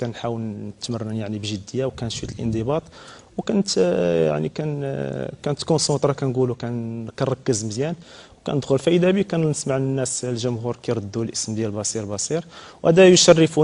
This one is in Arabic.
كنحاول نتمرن يعني بجديه وكان شويه الانضباط وكنت آه، يعني كان آه، كانت كونسونطرا كنقولوا كان كنركز مزيان وكندخل فاذا بي كنسمع الناس الجمهور كيردوا الاسم ديال باسير باسير وهذا يشرفني